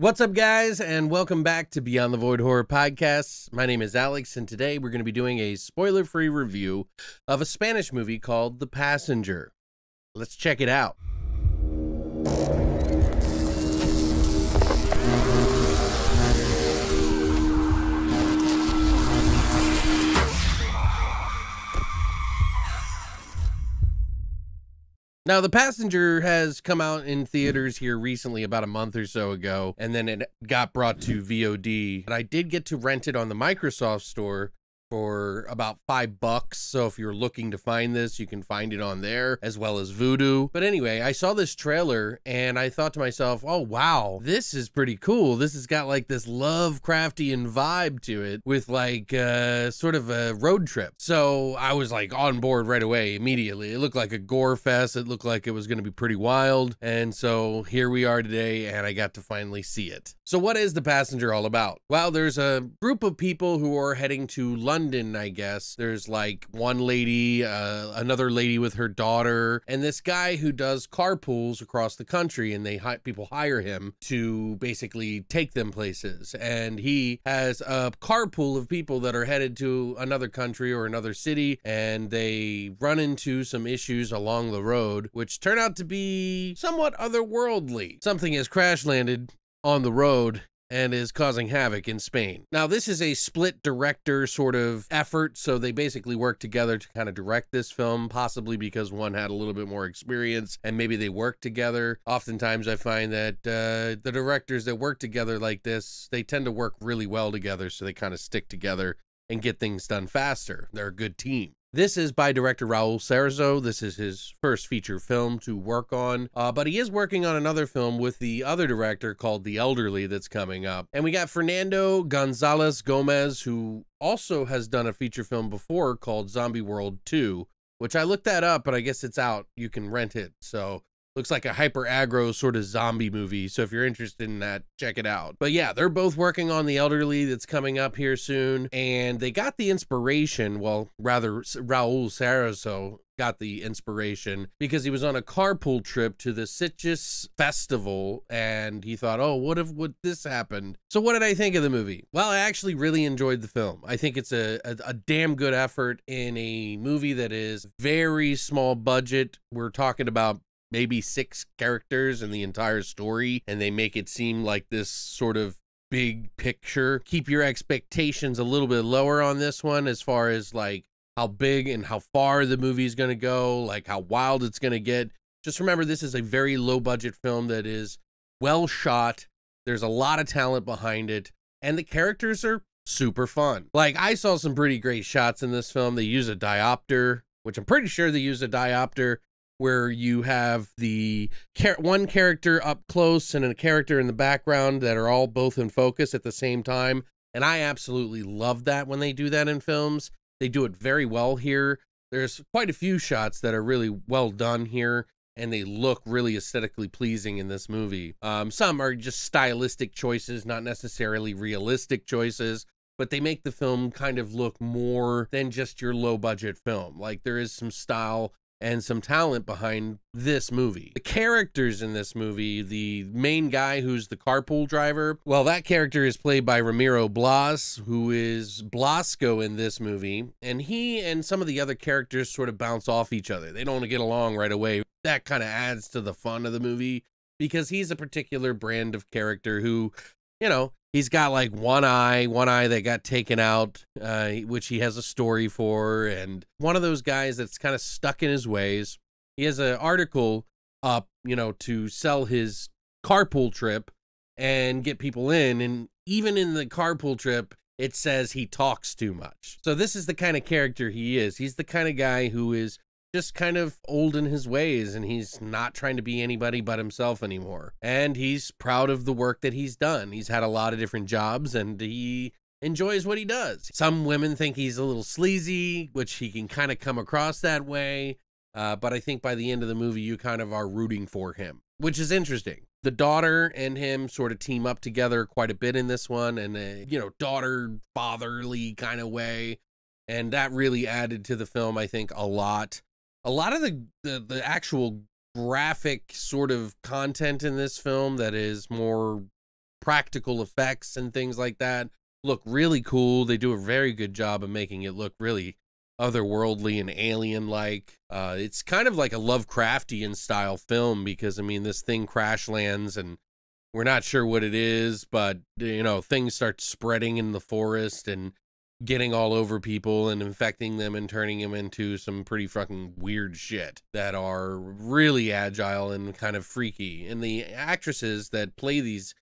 What's up, guys, and welcome back to Beyond the Void Horror Podcast. My name is Alex, and today we're going to be doing a spoiler free review of a Spanish movie called The Passenger. Let's check it out. Now, The Passenger has come out in theaters here recently, about a month or so ago, and then it got brought to VOD. And I did get to rent it on the Microsoft Store, for about five bucks. So if you're looking to find this, you can find it on there as well as Voodoo. But anyway, I saw this trailer and I thought to myself, oh wow, this is pretty cool. This has got like this Lovecraftian vibe to it with like uh, sort of a road trip. So I was like on board right away immediately. It looked like a gore fest. It looked like it was going to be pretty wild. And so here we are today and I got to finally see it. So what is The Passenger all about? Well, there's a group of people who are heading to London London, I guess, there's like one lady, uh, another lady with her daughter, and this guy who does carpools across the country, and they hi people hire him to basically take them places. And he has a carpool of people that are headed to another country or another city, and they run into some issues along the road, which turn out to be somewhat otherworldly. Something has crash landed on the road and is causing havoc in Spain. Now, this is a split director sort of effort, so they basically worked together to kind of direct this film, possibly because one had a little bit more experience and maybe they worked together. Oftentimes, I find that uh, the directors that work together like this, they tend to work really well together, so they kind of stick together and get things done faster. They're a good team. This is by director Raul Sarzo. This is his first feature film to work on, uh, but he is working on another film with the other director called The Elderly that's coming up. And we got Fernando Gonzalez Gomez, who also has done a feature film before called Zombie World 2, which I looked that up, but I guess it's out. You can rent it. So looks like a hyper aggro sort of zombie movie. So if you're interested in that, check it out. But yeah, they're both working on The Elderly that's coming up here soon. And they got the inspiration, well, rather, Raul Saraso got the inspiration because he was on a carpool trip to the Sitges Festival and he thought, oh, what if would this happened? So what did I think of the movie? Well, I actually really enjoyed the film. I think it's a, a, a damn good effort in a movie that is very small budget. We're talking about maybe six characters in the entire story and they make it seem like this sort of big picture. Keep your expectations a little bit lower on this one as far as like how big and how far the movie is going to go, like how wild it's going to get. Just remember, this is a very low budget film that is well shot. There's a lot of talent behind it, and the characters are super fun. Like, I saw some pretty great shots in this film. They use a diopter, which I'm pretty sure they use a diopter where you have the char- one character up close and a character in the background that are all both in focus at the same time. And I absolutely love that when they do that in films. They do it very well here. There's quite a few shots that are really well done here, and they look really aesthetically pleasing in this movie. Um, some are just stylistic choices, not necessarily realistic choices, but they make the film kind of look more than just your low budget film. Like there is some style and some talent behind this movie. The characters in this movie, the main guy who's the carpool driver, well, that character is played by Ramiro Blas, who is Blasco in this movie, and he and some of the other characters sort of bounce off each other. They don't get along right away. That kind of adds to the fun of the movie because he's a particular brand of character who, you know, he's got like one eye, one eye that got taken out, uh, which he has a story for, and one of those guys that's kind of stuck in his ways. He has an article up, you know, to sell his carpool trip and get people in. And even in the carpool trip, it says he talks too much. So this is the kind of character he is. He's the kind of guy who is just kind of old in his ways and he's not trying to be anybody but himself anymore. And he's proud of the work that he's done. He's had a lot of different jobs and he enjoys what he does. Some women think he's a little sleazy, which he can kind of come across that way. Uh, but I think by the end of the movie, you kind of are rooting for him, which is interesting. The daughter and him sort of team up together quite a bit in this one, and a, you know, daughter fatherly kind of way, and that really added to the film, I think, a lot a lot of the, the, the actual graphic sort of content in this film that is more practical effects and things like that look really cool. They do a very good job of making it look really otherworldly and alien like. Uh, it's kind of like a Lovecraftian style film because, I mean, this thing crash lands and we're not sure what it is, but, you know, things start spreading in the forest and getting all over people and infecting them and turning them into some pretty fucking weird shit that are really agile and kind of freaky. And the actresses that play these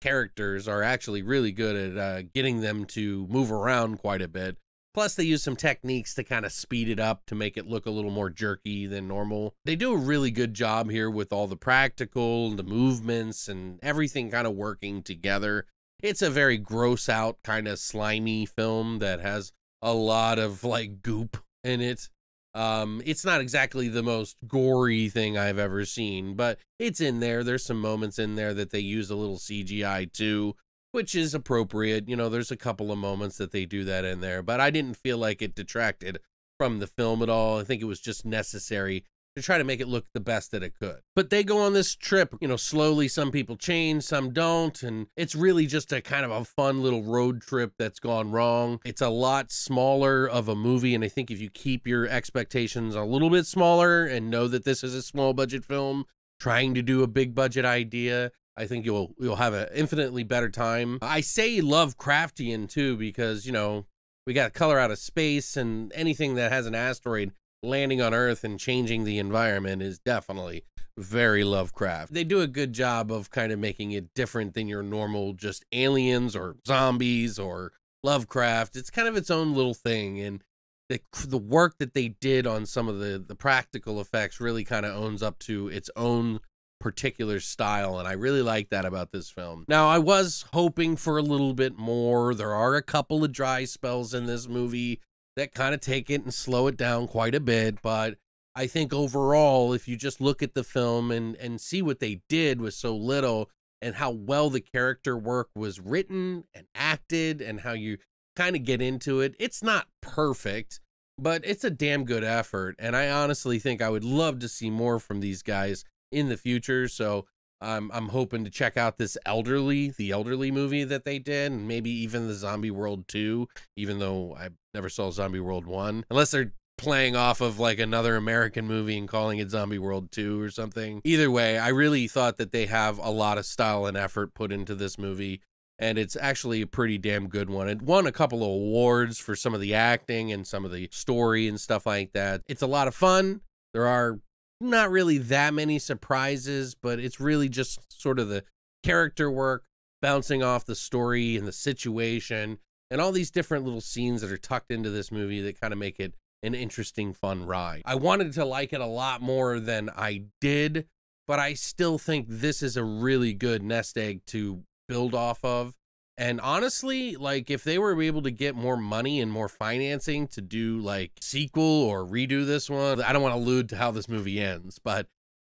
characters are actually really good at uh, getting them to move around quite a bit. Plus, they use some techniques to kind of speed it up to make it look a little more jerky than normal. They do a really good job here with all the practical, the movements, and everything kind of working together it's a very gross out kind of slimy film that has a lot of like goop in it. Um, it's not exactly the most gory thing I've ever seen, but it's in there. There's some moments in there that they use a little CGI too, which is appropriate. You know, there's a couple of moments that they do that in there, but I didn't feel like it detracted from the film at all. I think it was just necessary to try to make it look the best that it could. But they go on this trip, you know, slowly some people change, some don't, and it's really just a kind of a fun little road trip that's gone wrong. It's a lot smaller of a movie, and I think if you keep your expectations a little bit smaller and know that this is a small budget film trying to do a big budget idea, I think you'll you'll have an infinitely better time. I say Lovecraftian too because, you know, we got color out of space and anything that has an asteroid landing on Earth and changing the environment is definitely very Lovecraft. They do a good job of kind of making it different than your normal just aliens or zombies or Lovecraft. It's kind of its own little thing and the the work that they did on some of the the practical effects really kind of owns up to its own particular style and I really like that about this film. Now I was hoping for a little bit more. There are a couple of dry spells in this movie that kind of take it and slow it down quite a bit. But I think overall, if you just look at the film and and see what they did with so little and how well the character work was written and acted and how you kind of get into it, it's not perfect, but it's a damn good effort. And I honestly think I would love to see more from these guys in the future. So I'm I'm hoping to check out this elderly, the elderly movie that they did, and maybe even the Zombie World 2, even though I never saw Zombie World 1. Unless they're playing off of like another American movie and calling it Zombie World 2 or something. Either way, I really thought that they have a lot of style and effort put into this movie. And it's actually a pretty damn good one. It won a couple of awards for some of the acting and some of the story and stuff like that. It's a lot of fun. There are not really that many surprises, but it's really just sort of the character work bouncing off the story and the situation and all these different little scenes that are tucked into this movie that kind of make it an interesting, fun ride. I wanted to like it a lot more than I did, but I still think this is a really good nest egg to build off of and honestly, like if they were able to get more money and more financing to do like sequel or redo this one, I don't want to allude to how this movie ends, but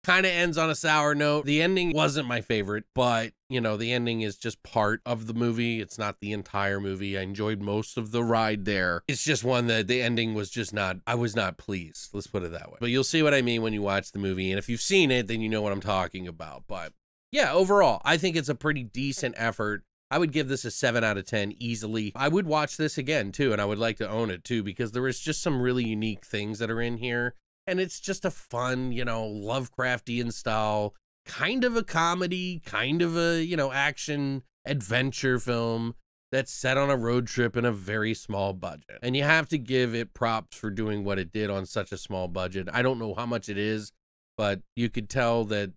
kind of ends on a sour note. The ending wasn't my favorite, but you know, the ending is just part of the movie. It's not the entire movie. I enjoyed most of the ride there. It's just one that the ending was just not, I was not pleased. Let's put it that way. But you'll see what I mean when you watch the movie. And if you've seen it, then you know what I'm talking about. But yeah, overall, I think it's a pretty decent effort I would give this a 7 out of 10 easily. I would watch this again too, and I would like to own it too, because there is just some really unique things that are in here. And it's just a fun, you know, Lovecraftian style, kind of a comedy, kind of a, you know, action adventure film that's set on a road trip in a very small budget. And you have to give it props for doing what it did on such a small budget. I don't know how much it is, but you could tell that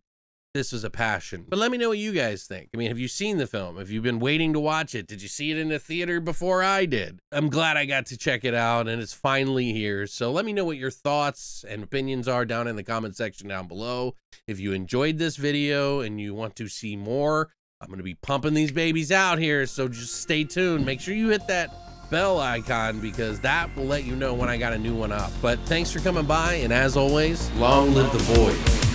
this was a passion. But let me know what you guys think. I mean, have you seen the film? Have you been waiting to watch it? Did you see it in the theater before I did? I'm glad I got to check it out and it's finally here. So let me know what your thoughts and opinions are down in the comment section down below. If you enjoyed this video and you want to see more, I'm going to be pumping these babies out here. So just stay tuned. Make sure you hit that bell icon because that will let you know when I got a new one up. But thanks for coming by. And as always, long live the void.